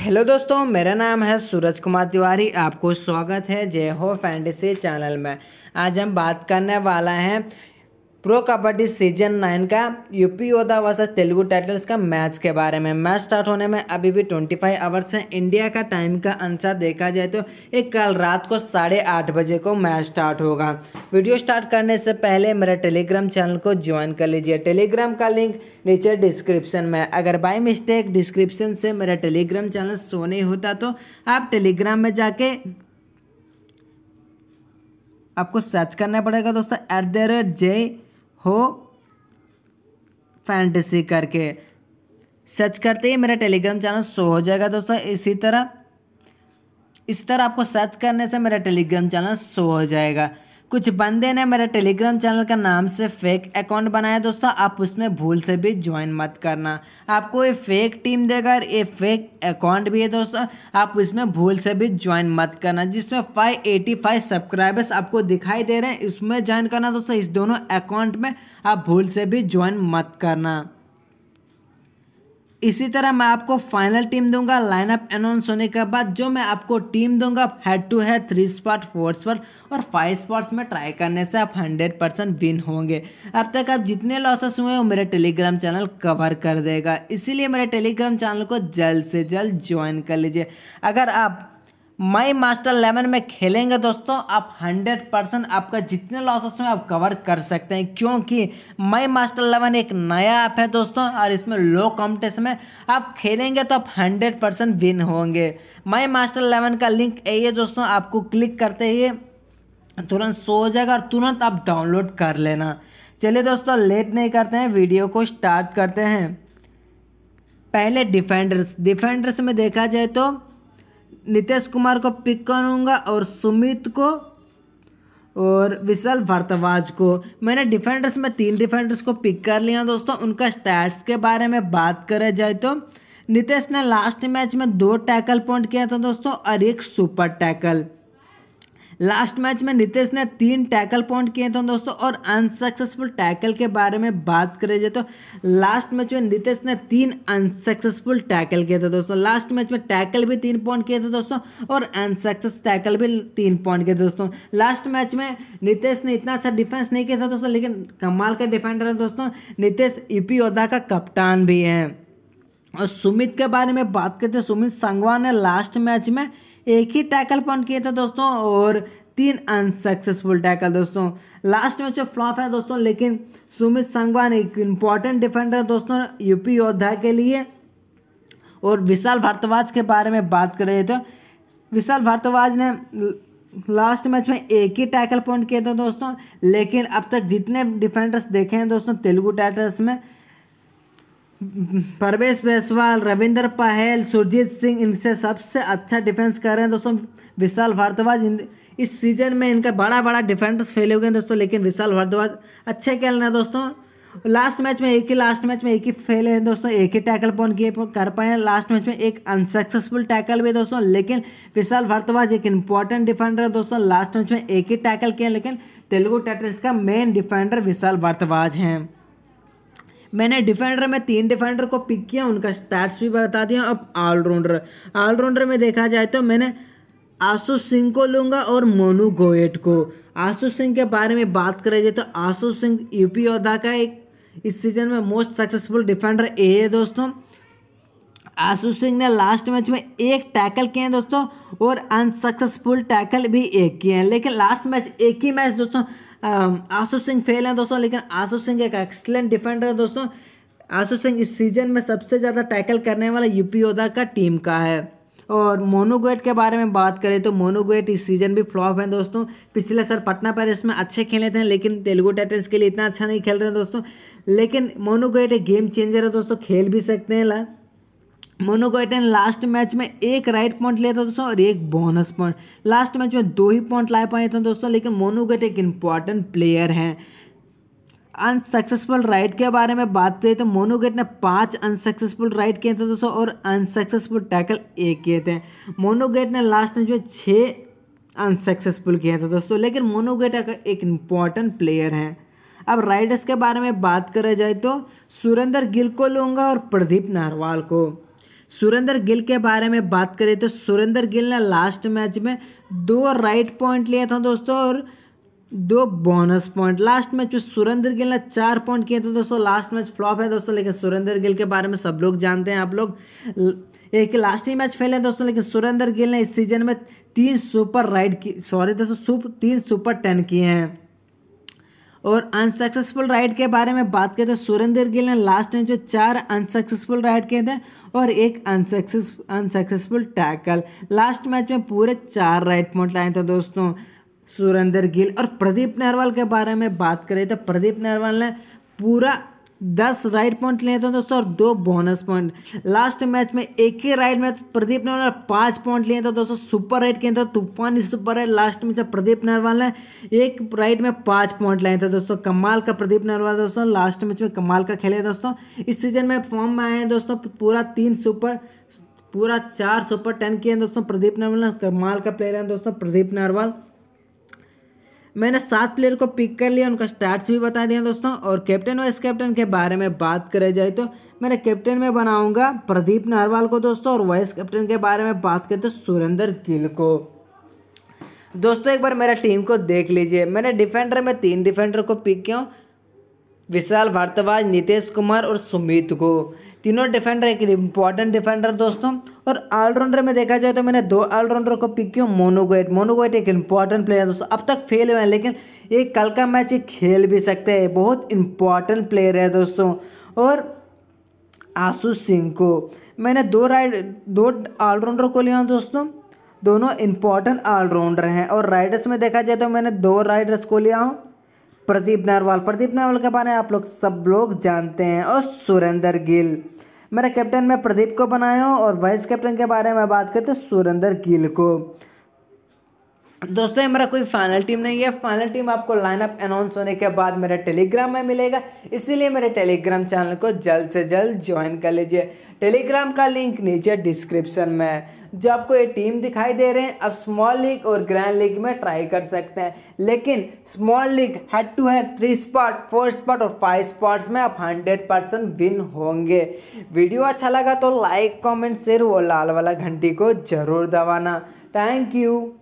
hello दोस्तों मेरा नाम है सूरज कुमार तिवारी आपको स्वागत है जय हो फैंटेसी चैनल में आज हम बात करने वाला हैं प्रो कबड्डी सीजन नाइन का UP Yoddha versus Telugu Titans का मैच के बारे में मैच स्टार्ट होने में अभी भी 25 आवर्स हैं इंडिया का टाइम का अनुसार देखा जाए तो ये कल रात को साढ़े आठ बजे को मैच स्टार्ट होगा वीडियो स्टार्ट करने से पहले मेरे टेलीग्राम चैनल को ज्वाइन कर लीजिए टेलीग्राम का लिंक नीचे डिस्क्रिप्शन में अगर बाई मिस्टेक डिस्क्रिप्शन से मेरा टेलीग्राम चैनल सो नहीं होता तो आप टेलीग्राम में जाके आपको सर्च करना पड़ेगा दोस्तों एट द रेट जय हो फैंटेसी करके सर्च करते ही मेरा टेलीग्राम चैनल शो हो जाएगा दोस्तों इसी तरह इस तरह आपको सर्च करने से मेरा टेलीग्राम चैनल शो हो जाएगा कुछ बंदे ने मेरे टेलीग्राम चैनल का नाम से फेक अकाउंट बनाया दोस्तों आप उसमें भूल से भी ज्वाइन मत करना आपको ये फेक टीम देगा और ये फेक अकाउंट भी है दोस्तों आप उसमें भूल से भी ज्वाइन मत करना जिसमें 585 सब्सक्राइबर्स आपको दिखाई दे रहे हैं इसमें ज्वाइन करना दोस्तों इस दोनों अकाउंट में आप भूल से भी ज्वाइन मत करना इसी तरह मैं आपको फाइनल टीम दूंगा लाइनअप अनाउंस होने के बाद जो मैं आपको टीम दूंगा head to head three spot four spot और फाइव स्पॉट्स में ट्राई करने से आप हंड्रेड परसेंट विन होंगे अब तक आप जितने लॉसेस हुए हैं वो मेरे टेलीग्राम चैनल कवर कर देगा इसीलिए मेरे टेलीग्राम चैनल को जल्द से जल्द ज्वाइन कर लीजिए अगर आप माई मास्टर लेवन में खेलेंगे दोस्तों आप 100 परसेंट आपका जितने लॉसेस में आप कवर कर सकते हैं क्योंकि माई मास्टर लेवन एक नया ऐप है दोस्तों और इसमें लो कॉम्पिटिशन में आप खेलेंगे तो आप 100 परसेंट विन होंगे माई मास्टर लेवन का लिंक यही है दोस्तों आपको क्लिक करते ही तुरंत सो हो जाएगा और तुरंत आप डाउनलोड कर लेना चलिए दोस्तों लेट नहीं करते हैं वीडियो को स्टार्ट करते हैं पहले डिफेंडर्स डिफेंडर्स में देखा जाए तो नितेश कुमार को पिक करूँगा और सुमित को और विशाल भारद्वाज को मैंने डिफेंडर्स में तीन डिफेंडर्स को पिक कर लिया दोस्तों उनका स्टैट्स के बारे में बात करा जाए तो नितेश ने लास्ट मैच में दो टैकल पॉइंट किया था दोस्तों और एक सुपर टैकल लास्ट मैच में नितेश ने तीन टैकल पॉइंट किए थे दोस्तों और अनसक्सेसफुल टैकल के बारे में बात करें जाए तो लास्ट मैच में नितेश ने तीन अनसक्सेसफुल टैकल किए थे दोस्तों लास्ट मैच में टैकल भी तीन पॉइंट किए थे दोस्तों और अनसक्सेस टैकल भी तीन पॉइंट किए थे दोस्तों लास्ट मैच में नितेश ने इतना अच्छा डिफेंस नहीं किया था दोस्तों लेकिन कमाल का डिफेंडर है दोस्तों नितेश ई योद्धा का कप्तान भी है और सुमित के बारे में बात करते हैं सुमित संगवान ने लास्ट मैच में एक ही टैकल पॉइंट किए थे दोस्तों और तीन अनसक्सेसफुल टैकल दोस्तों लास्ट मैच फ्लॉप है दोस्तों लेकिन सुमित संगवान एक इम्पॉर्टेंट डिफेंडर दोस्तों यूपी योद्धा के लिए और विशाल भारद्वाज के बारे में बात कर रहे थे विशाल भारद्वाज ने लास्ट मैच में एक ही टैकल पॉइंट किए थे दोस्तों लेकिन अब तक जितने डिफेंडर्स देखे हैं दोस्तों तेलुगु टाइटल्स में परवेश बेसवाल रविंद्र पहेल सुरजीत सिंह इनसे सबसे अच्छा डिफेंस कर रहे हैं दोस्तों विशाल भारद्वाज इस सीजन में इनका बड़ा बड़ा डिफेंडर्स फेल हो गए दोस्तों लेकिन विशाल भारद्वाज अच्छे खेल रहे हैं दोस्तों लास्ट मैच में एक ही लास्ट मैच में एक ही फेल है दोस्तों एक ही टैकल पॉन किए कर पाए हैं लास्ट मैच में एक अनसक्सेसफुल टैकल भी दोस्तों लेकिन विशाल भारद्वाज एक इंपॉर्टेंट डिफेंडर है दोस्तों लास्ट मैच में एक ही टैकल किए लेकिन तेलुगु टैटर्स का मेन डिफेंडर विशाल भारद्वाज हैं मैंने डिफेंडर में तीन डिफेंडर को पिक किया उनका स्टैट्स भी बता दिया अब ऑलराउंडर ऑलराउंडर में देखा जाए तो मैंने आशुष सिंह को लूँगा और मोनू गोयट को आशुष सिंह के बारे में बात करें जाए तो आशू सिंह यूपी योद्धा का एक इस सीजन में मोस्ट सक्सेसफुल डिफेंडर ए है दोस्तों आशू सिंह ने लास्ट मैच में एक टैकल किए हैं दोस्तों और अनसक्सेसफुल टैकल भी एक किए हैं लेकिन लास्ट मैच एक ही मैच दोस्तों आसू सिंह फेल हैं दोस्तों लेकिन आसू सिंह एक एक्सलेंट डिफेंडर है दोस्तों आसू सिंह इस सीजन में सबसे ज़्यादा टैकल करने वाला यूपी योद्धा का टीम का है और मोनोगोएट के बारे में बात करें तो मोनोगोएट इस सीजन भी फ्लॉप है दोस्तों पिछले साल पटना पैरिस में अच्छे खेले थे लेकिन तेलुगु टाइटन्स के लिए इतना अच्छा नहीं खेल रहे हैं दोस्तों लेकिन गोयट एक गेम चेंजर है दोस्तों खेल भी सकते हैं ला मोनोगोटेन लास्ट मैच में एक राइट पॉइंट लिया था दोस्तों और एक बोनस पॉइंट लास्ट मैच में दो ही पॉइंट ला पाए थे दोस्तों लेकिन मोनोगोइट एक इम्पॉर्टेंट प्लेयर हैं अनसक्सेसफुल राइड के बारे में बात करें तो मोनोगेट ने पांच अनसक्सेसफुल राइड किए थे दोस्तों और अनसक्सेसफुल टैकल एक किए थे मोनोगेट ने लास्ट मैच में छः अनसक्सेसफुल किए थे दोस्तों लेकिन मोनोगेट एक इम्पॉर्टेंट प्लेयर हैं अब राइडर्स के बारे में बात करा जाए तो सुरेंद्र गिल को लूँगा और प्रदीप नारवाल को सुरेंद्र गिल के बारे में बात करें तो सुरेंद्र गिल ने लास्ट मैच में दो राइट पॉइंट लिया था दोस्तों और दो बोनस पॉइंट लास्ट मैच में सुरेंद्र गिल ने चार पॉइंट किए थे दोस्तों लास्ट मैच फ्लॉप है दोस्तों लेकिन सुरेंद्र गिल के बारे में सब लोग जानते हैं आप लोग एक लास्ट ही मैच फेल है दोस्तों लेकिन सुरेंद्र गिल ने इस सीजन में तीन सुपर राइड की सॉरी दोस्तों सुप तीन सुपर टेन किए हैं और अनसक्सेसफुल राइड के बारे में बात करें तो सुरेंद्र गिल ने लास्ट मैच जो चार अनसक्सेसफुल राइड किए थे और एक unsuccess unsuccessful tackle last match में पूरे चार राइट पॉइंट लाए थे दोस्तों सुरेंद्र गिल और प्रदीप नरवाल के बारे में बात करें तो प्रदीप नरवाल ने पूरा दस राइट पॉइंट लेते हैं दोस्तों और दो बोनस पॉइंट लास्ट मैच में एक ही राइट में प्रदीप नरवाल पाँच पॉइंट लिए थे दोस्तों सुपर राइट के थे तूफान सुपर राइट लास्ट में जब प्रदीप नरवाल ने एक राइट में पाँच पॉइंट लाए थे दोस्तों कमाल का प्रदीप नरवाल दोस्तों लास्ट मैच में कमाल का खेले दोस्तों इस सीजन में फॉर्म में आए हैं दोस्तों पूरा तीन सुपर पूरा चार सुपर टेन किए हैं दोस्तों प्रदीप नरवाल कमाल का प्लेयर है दोस्तों प्रदीप नरवाल मैंने सात प्लेयर को पिक कर लिया उनका स्टार्ट्स भी बता दिया दोस्तों और कैप्टन वाइस कैप्टन के बारे में बात करें जाए तो मैंने कैप्टन में बनाऊंगा प्रदीप नारवाल को दोस्तों और वाइस कैप्टन के बारे में बात करें तो सुरेंद्र गिल को दोस्तों एक बार मेरा टीम को देख लीजिए मैंने डिफेंडर में तीन डिफेंडर को पिक किया हूँ विशाल भारद्वाज नीतीश कुमार और सुमित को तीनों डिफेंडर एक इम्पॉर्टेंट डिफेंडर दोस्तों और ऑलराउंडर में देखा जाए तो मैंने दो ऑलराउंडर को पिक किया मोनोगोइट मोनोगोइट एक इम्पॉर्टेंट प्लेयर है दोस्तों अब तक फेल हुए हैं लेकिन ये कल का मैच ये खेल भी सकते हैं बहुत इम्पॉर्टेंट प्लेयर है दोस्तों और आशुष सिंह को मैंने दो राइड दो ऑलराउंडर को लिया दोस्तों दोनों इम्पॉर्टेंट ऑलराउंडर हैं और राइडर्स में देखा जाए तो मैंने दो राइडर्स को लिया हूँ प्रदीप नरवाल प्रदीप नरवाल के बारे में आप लोग सब लोग जानते हैं और सुरेंद्र गिल मेरे कैप्टन में प्रदीप को बनाया हूँ और वाइस कैप्टन के बारे में बात करें तो सुरेंद्र गिल को दोस्तों ये मेरा कोई फाइनल टीम नहीं है फाइनल टीम आपको लाइनअप अनाउंस होने के बाद मेरे टेलीग्राम में मिलेगा इसीलिए मेरे टेलीग्राम चैनल को जल्द से जल्द ज्वाइन कर लीजिए टेलीग्राम का लिंक नीचे डिस्क्रिप्शन में है जो आपको ये टीम दिखाई दे रहे हैं आप स्मॉल लीग और ग्रैंड लीग में ट्राई कर सकते हैं लेकिन small league head to head three spot four spot और फाइव स्पॉट्स में आप हंड्रेड परसेंट विन होंगे वीडियो अच्छा लगा तो लाइक कमेंट शेयर और लाल वाला घंटी को जरूर दबाना थैंक यू